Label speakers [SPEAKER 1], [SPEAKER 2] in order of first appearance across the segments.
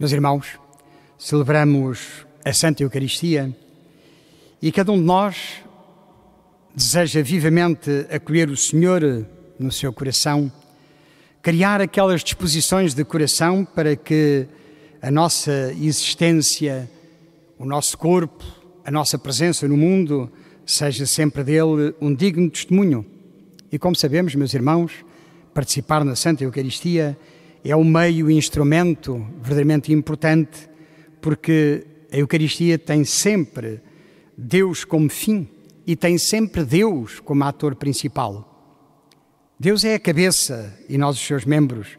[SPEAKER 1] Meus irmãos, celebramos a Santa Eucaristia e cada um de nós deseja vivamente acolher o Senhor no seu coração, criar aquelas disposições de coração para que a nossa existência, o nosso corpo, a nossa presença no mundo seja sempre dele um digno testemunho. E como sabemos, meus irmãos, participar na Santa Eucaristia é um meio e instrumento verdadeiramente importante, porque a Eucaristia tem sempre Deus como fim e tem sempre Deus como ator principal. Deus é a cabeça e nós os seus membros.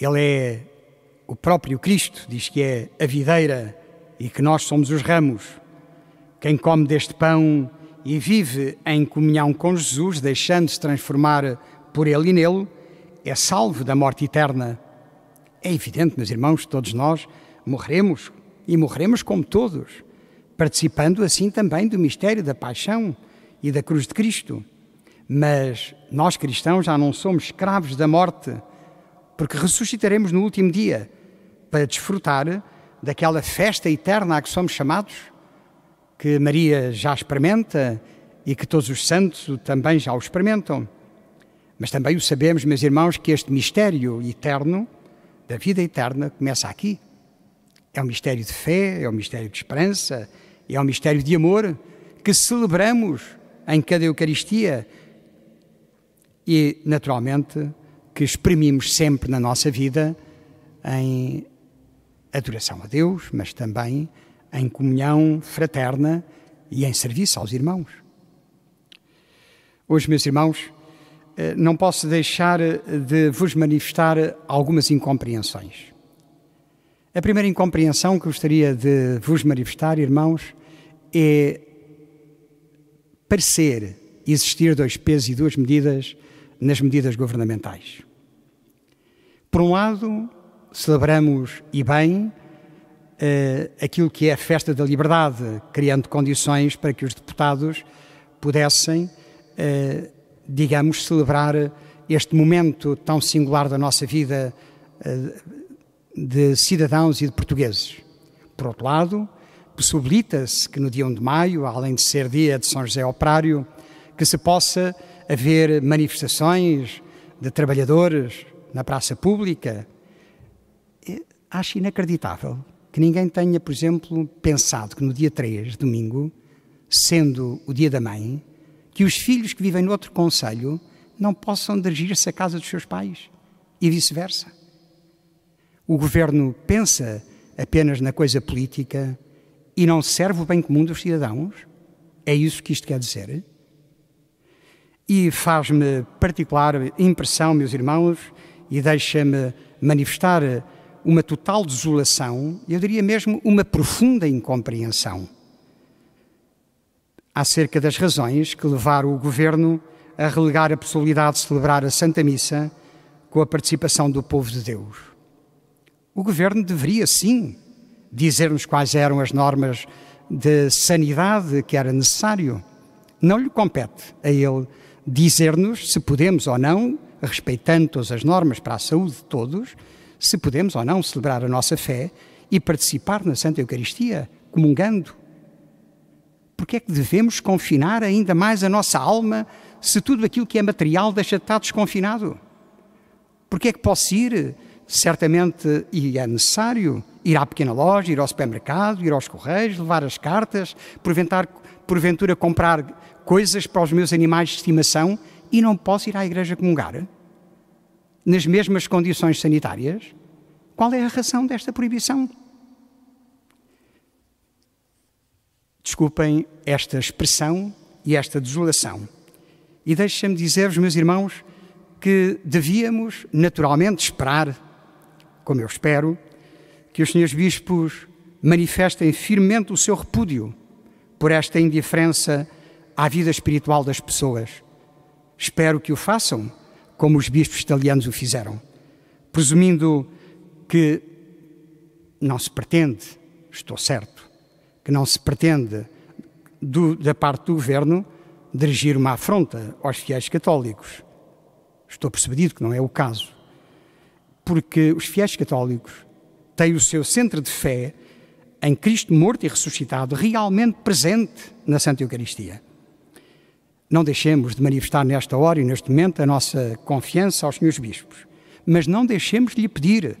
[SPEAKER 1] Ele é o próprio Cristo, diz que é a videira e que nós somos os ramos. Quem come deste pão e vive em comunhão com Jesus, deixando-se transformar por ele e nele, é salvo da morte eterna. É evidente, meus irmãos, que todos nós morreremos e morreremos como todos, participando assim também do mistério da paixão e da cruz de Cristo. Mas nós cristãos já não somos escravos da morte, porque ressuscitaremos no último dia para desfrutar daquela festa eterna a que somos chamados, que Maria já experimenta e que todos os santos também já o experimentam. Mas também o sabemos, meus irmãos, que este mistério eterno, da vida eterna, começa aqui. É um mistério de fé, é um mistério de esperança, é um mistério de amor que celebramos em cada Eucaristia e, naturalmente, que exprimimos sempre na nossa vida em adoração a Deus, mas também em comunhão fraterna e em serviço aos irmãos. Hoje, meus irmãos, eh, não posso deixar eh, de vos manifestar eh, algumas incompreensões. A primeira incompreensão que gostaria de vos manifestar, irmãos, é parecer existir dois pesos e duas medidas nas medidas governamentais. Por um lado, celebramos e bem aquilo que é a festa da liberdade, criando condições para que os deputados pudessem digamos, celebrar este momento tão singular da nossa vida eh, de cidadãos e de portugueses. Por outro lado, possibilita-se que no dia 1 de maio, além de ser dia de São José Operário, que se possa haver manifestações de trabalhadores na praça pública. Acho inacreditável que ninguém tenha, por exemplo, pensado que no dia 3, domingo, sendo o dia da mãe, que os filhos que vivem no outro conselho não possam dirigir-se à casa dos seus pais e vice-versa. O governo pensa apenas na coisa política e não serve o bem comum dos cidadãos? É isso que isto quer dizer? E faz-me particular impressão, meus irmãos, e deixa-me manifestar uma total desolação, eu diria mesmo uma profunda incompreensão acerca das razões que levaram o governo a relegar a possibilidade de celebrar a Santa Missa com a participação do povo de Deus. O governo deveria, sim, dizer-nos quais eram as normas de sanidade que era necessário. Não lhe compete a ele dizer-nos se podemos ou não, respeitando todas as normas para a saúde de todos, se podemos ou não celebrar a nossa fé e participar na Santa Eucaristia, comungando porque é que devemos confinar ainda mais a nossa alma se tudo aquilo que é material deixa de estar desconfinado? Porque é que posso ir, certamente, e é necessário, ir à pequena loja, ir ao supermercado, ir aos correios, levar as cartas, porventura comprar coisas para os meus animais de estimação e não posso ir à igreja comungar? Nas mesmas condições sanitárias? Qual é a razão desta proibição? Desculpem esta expressão e esta desolação. E deixem-me dizer-vos, meus irmãos, que devíamos naturalmente esperar, como eu espero, que os senhores bispos manifestem firmemente o seu repúdio por esta indiferença à vida espiritual das pessoas. Espero que o façam como os bispos italianos o fizeram, presumindo que não se pretende, estou certo, que não se pretende, do, da parte do governo, dirigir uma afronta aos fiéis católicos. Estou percebido que não é o caso. Porque os fiéis católicos têm o seu centro de fé em Cristo morto e ressuscitado, realmente presente na Santa Eucaristia. Não deixemos de manifestar nesta hora e neste momento a nossa confiança aos senhores bispos, mas não deixemos de lhe pedir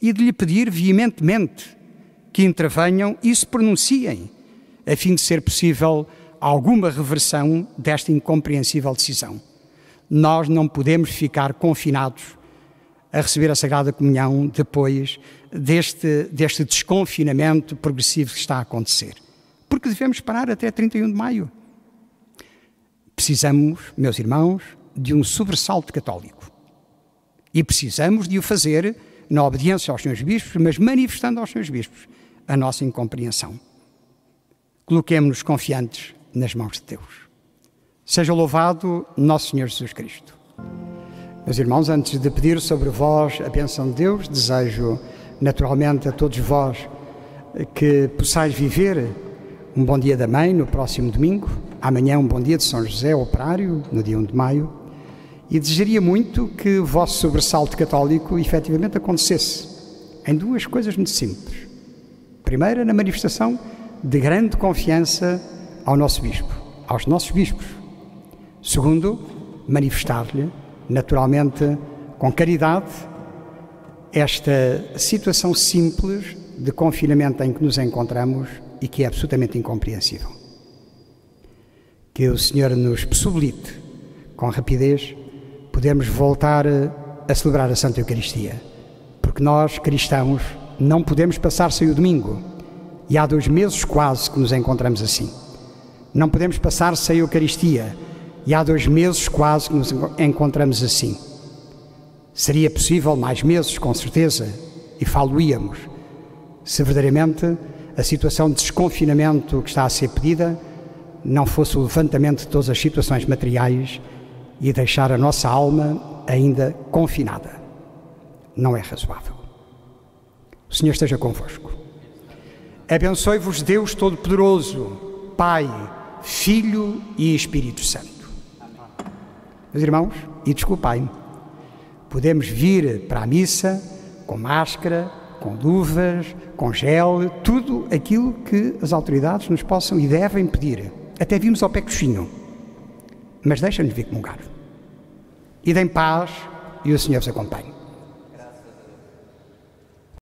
[SPEAKER 1] e de lhe pedir veementemente que intervenham e se pronunciem, a fim de ser possível alguma reversão desta incompreensível decisão. Nós não podemos ficar confinados a receber a Sagrada Comunhão depois deste, deste desconfinamento progressivo que está a acontecer. Porque devemos parar até 31 de maio. Precisamos, meus irmãos, de um sobressalto católico. E precisamos de o fazer na obediência aos senhores bispos, mas manifestando aos senhores bispos a nossa incompreensão. Coloquemos-nos confiantes nas mãos de Deus. Seja louvado Nosso Senhor Jesus Cristo. Meus irmãos, antes de pedir sobre vós a bênção de Deus, desejo naturalmente a todos vós que possais viver um bom dia da mãe no próximo domingo, amanhã um bom dia de São José Operário, no dia 1 de maio, e desejaria muito que o vosso sobressalto católico efetivamente acontecesse em duas coisas muito simples. Primeira, na manifestação de grande confiança ao nosso bispo, aos nossos bispos. Segundo, manifestar-lhe, naturalmente, com caridade, esta situação simples de confinamento em que nos encontramos e que é absolutamente incompreensível. Que o Senhor nos possibilite, com rapidez, podermos voltar a celebrar a Santa Eucaristia, porque nós, cristãos, não podemos passar sem o domingo. E há dois meses quase que nos encontramos assim. Não podemos passar sem a Eucaristia. E há dois meses quase que nos encontramos assim. Seria possível mais meses, com certeza, e faluíamos. se verdadeiramente a situação de desconfinamento que está a ser pedida não fosse o levantamento de todas as situações materiais e deixar a nossa alma ainda confinada. Não é razoável. O Senhor esteja convosco. Abençoe-vos Deus Todo-Poderoso, Pai, Filho e Espírito Santo. Meus irmãos, e desculpai-me, podemos vir para a missa com máscara, com luvas, com gel, tudo aquilo que as autoridades nos possam e devem pedir. Até vimos ao pé coxinho. Mas deixa-nos vir comungar. E deem paz e o Senhor vos acompanhe.